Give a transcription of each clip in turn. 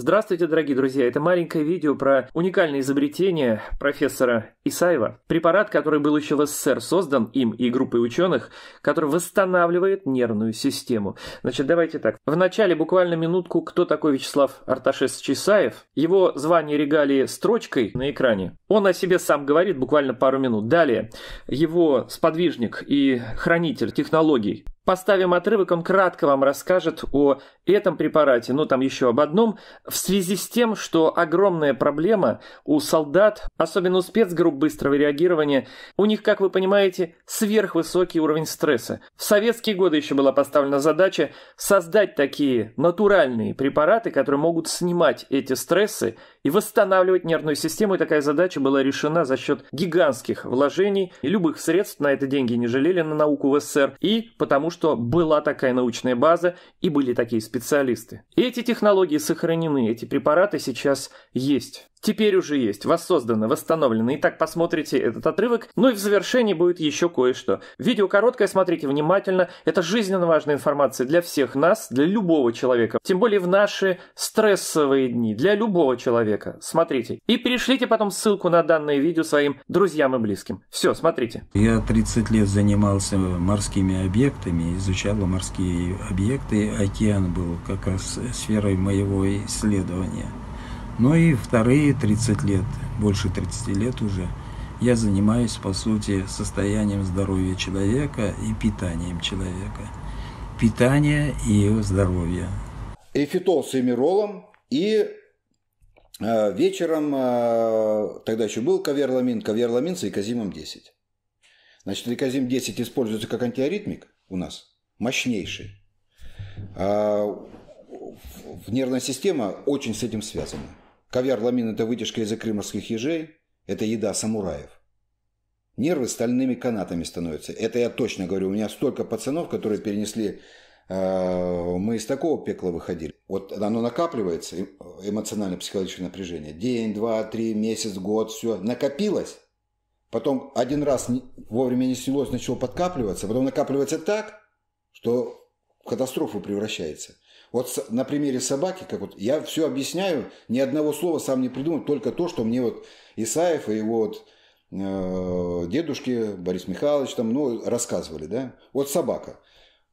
Здравствуйте, дорогие друзья! Это маленькое видео про уникальное изобретение профессора Исаева. Препарат, который был еще в СССР создан им и группой ученых, который восстанавливает нервную систему. Значит, давайте так. Вначале буквально минутку, кто такой Вячеслав Арташевич Исаев. Его звание регалии строчкой на экране. Он о себе сам говорит буквально пару минут. Далее, его сподвижник и хранитель технологий Поставим отрывок, он кратко вам расскажет о этом препарате, ну там еще об одном, в связи с тем, что огромная проблема у солдат, особенно у спецгрупп быстрого реагирования, у них, как вы понимаете, сверхвысокий уровень стресса. В советские годы еще была поставлена задача создать такие натуральные препараты, которые могут снимать эти стрессы и восстанавливать нервную систему, и такая задача была решена за счет гигантских вложений, и любых средств, на это деньги не жалели на науку в СССР, и потому что что была такая научная база и были такие специалисты. эти технологии сохранены, эти препараты сейчас есть. Теперь уже есть, воссоздано, восстановлено. Итак, посмотрите этот отрывок. Ну и в завершении будет еще кое-что. Видео короткое, смотрите внимательно. Это жизненно важная информация для всех нас, для любого человека. Тем более в наши стрессовые дни, для любого человека. Смотрите. И перешлите потом ссылку на данное видео своим друзьям и близким. Все, смотрите. Я 30 лет занимался морскими объектами, изучал морские объекты. Океан был как раз сферой моего исследования. Ну и вторые 30 лет, больше 30 лет уже, я занимаюсь, по сути, состоянием здоровья человека и питанием человека. Питание и его здоровье. Эфитол э, э, с эмиролом и вечером, тогда еще был каверламин, каверламин с лейкозимом-10. Значит, лейкозим-10 используется как антиаритмик у нас, мощнейший. А, в нервная система очень с этим связана. Ковер – это вытяжка из икры ежей, это еда самураев. Нервы стальными канатами становятся. Это я точно говорю. У меня столько пацанов, которые перенесли... Э, мы из такого пекла выходили. Вот оно накапливается, э, эмоционально-психологическое напряжение. День, два, три, месяц, год, все. Накопилось. Потом один раз вовремя не снялось, начало подкапливаться. Потом накапливается так, что в катастрофу превращается. Вот на примере собаки, как вот я все объясняю, ни одного слова сам не придумал, только то, что мне вот Исаев и его вот э, дедушки Борис Михайлович там, ну, рассказывали, да? Вот собака.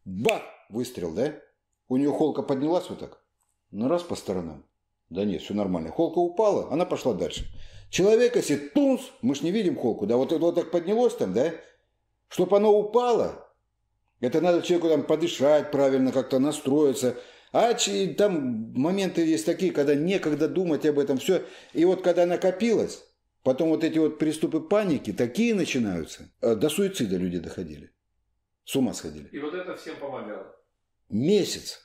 Бах! Выстрел, да? У нее холка поднялась вот так. Ну, раз по сторонам. Да нет, все нормально. Холка упала, она пошла дальше. Человек, если тунс, мы ж не видим холку, да, вот это вот так поднялось там, да? Чтобы оно упало, это надо человеку там подышать правильно, как-то настроиться, а там моменты есть такие, когда некогда думать об этом все. И вот когда накопилось, потом вот эти вот приступы паники, такие начинаются. Э, до суицида люди доходили. С ума сходили. И вот это всем помогало. Месяц.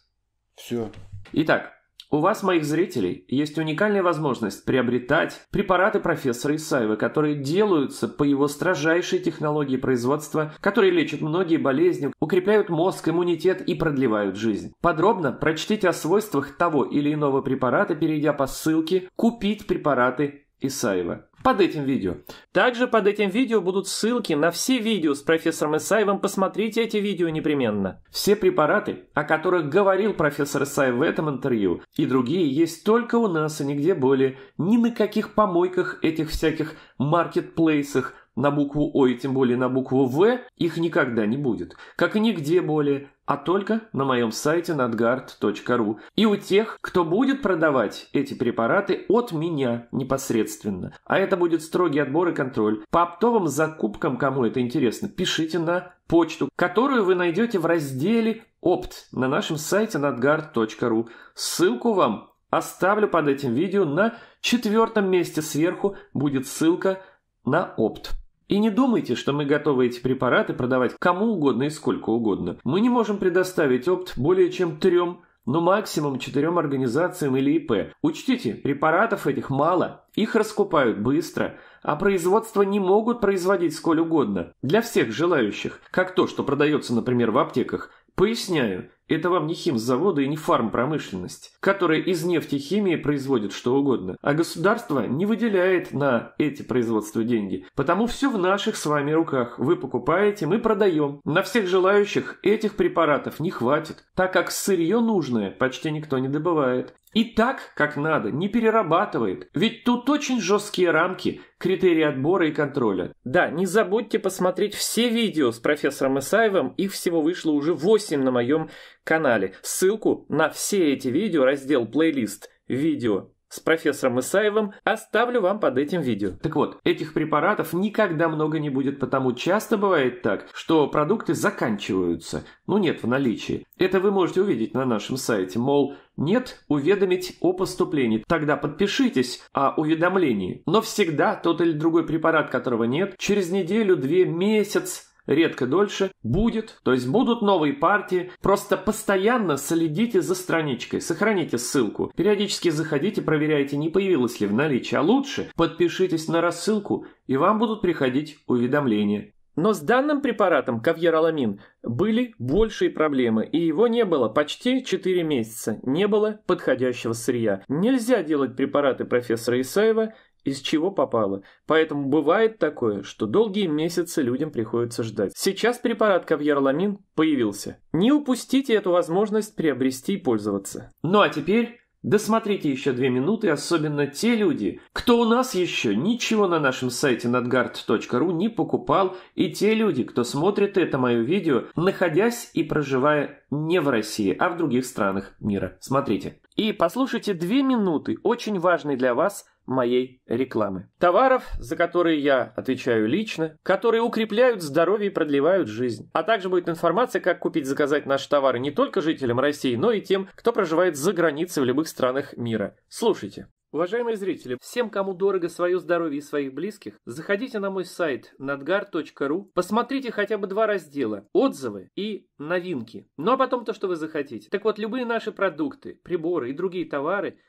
Все. Итак, у вас, моих зрителей, есть уникальная возможность приобретать препараты профессора Исаева, которые делаются по его строжайшей технологии производства, которые лечат многие болезни, укрепляют мозг, иммунитет и продлевают жизнь. Подробно прочтите о свойствах того или иного препарата, перейдя по ссылке «Купить препараты Исаева». Под этим видео. Также под этим видео будут ссылки на все видео с профессором Исаевым, посмотрите эти видео непременно. Все препараты, о которых говорил профессор Исаев в этом интервью, и другие есть только у нас и а нигде более, ни на каких помойках этих всяких маркетплейсах, на букву О и тем более на букву В их никогда не будет, как и нигде более, а только на моем сайте nadgard.ru и у тех, кто будет продавать эти препараты от меня непосредственно. А это будет строгий отбор и контроль. По оптовым закупкам, кому это интересно, пишите на почту, которую вы найдете в разделе «Опт» на нашем сайте nadgard.ru. Ссылку вам оставлю под этим видео. На четвертом месте сверху будет ссылка на «Опт». И не думайте, что мы готовы эти препараты продавать кому угодно и сколько угодно. Мы не можем предоставить опт более чем трем, но ну, максимум четырем организациям или ИП. Учтите, препаратов этих мало, их раскупают быстро, а производство не могут производить сколь угодно, для всех желающих, как то, что продается, например, в аптеках. Поясняю, это вам не химзаводы и не фармпромышленность, которая из нефти и химии производит что угодно, а государство не выделяет на эти производства деньги. Потому все в наших с вами руках. Вы покупаете, мы продаем. На всех желающих этих препаратов не хватит, так как сырье нужное почти никто не добывает. И так, как надо, не перерабатывает. Ведь тут очень жесткие рамки, критерии отбора и контроля. Да, не забудьте посмотреть все видео с профессором Исаевым. Их всего вышло уже 8 на моем канале. Ссылку на все эти видео, раздел плейлист «Видео» с профессором Исаевым оставлю вам под этим видео. Так вот, этих препаратов никогда много не будет, потому часто бывает так, что продукты заканчиваются, ну нет в наличии. Это вы можете увидеть на нашем сайте, мол, нет, уведомить о поступлении. Тогда подпишитесь о уведомлении. Но всегда тот или другой препарат, которого нет, через неделю, две, месяц редко дольше, будет, то есть будут новые партии. Просто постоянно следите за страничкой, сохраните ссылку, периодически заходите, проверяйте, не появилось ли в наличии, а лучше подпишитесь на рассылку, и вам будут приходить уведомления. Но с данным препаратом кавьераламин были большие проблемы, и его не было почти 4 месяца, не было подходящего сырья. Нельзя делать препараты профессора Исаева из чего попало. Поэтому бывает такое, что долгие месяцы людям приходится ждать. Сейчас препарат кавьерламин появился. Не упустите эту возможность приобрести и пользоваться. Ну а теперь Досмотрите еще две минуты, особенно те люди, кто у нас еще ничего на нашем сайте надгард.ру не покупал, и те люди, кто смотрит это мое видео, находясь и проживая не в России, а в других странах мира. Смотрите. И послушайте две минуты очень важной для вас моей рекламы. Товаров, за которые я отвечаю лично, которые укрепляют здоровье и продлевают жизнь. А также будет информация, как купить и заказать наши товары не только жителям России, но и тем, кто проживает за границей в любых странах мира. Слушайте. Уважаемые зрители, всем, кому дорого свое здоровье и своих близких, заходите на мой сайт надгар.ру, посмотрите хотя бы два раздела – отзывы и новинки. Ну а потом то, что вы захотите. Так вот, любые наши продукты, приборы и другие товары –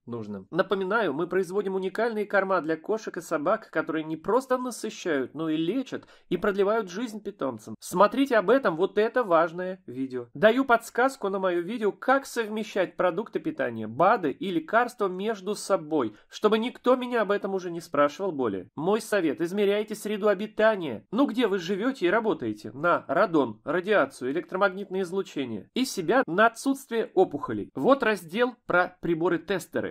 нужным. Напоминаю, мы производим уникальные корма для кошек и собак, которые не просто насыщают, но и лечат и продлевают жизнь питомцам. Смотрите об этом вот это важное видео. Даю подсказку на мое видео, как совмещать продукты питания, БАДы и лекарства между собой, чтобы никто меня об этом уже не спрашивал более. Мой совет – измеряйте среду обитания. Ну, где вы живете и работаете? На радон, радиацию, электромагнитное излучение. И себя на отсутствие опухолей. Вот раздел про приборы-тестеры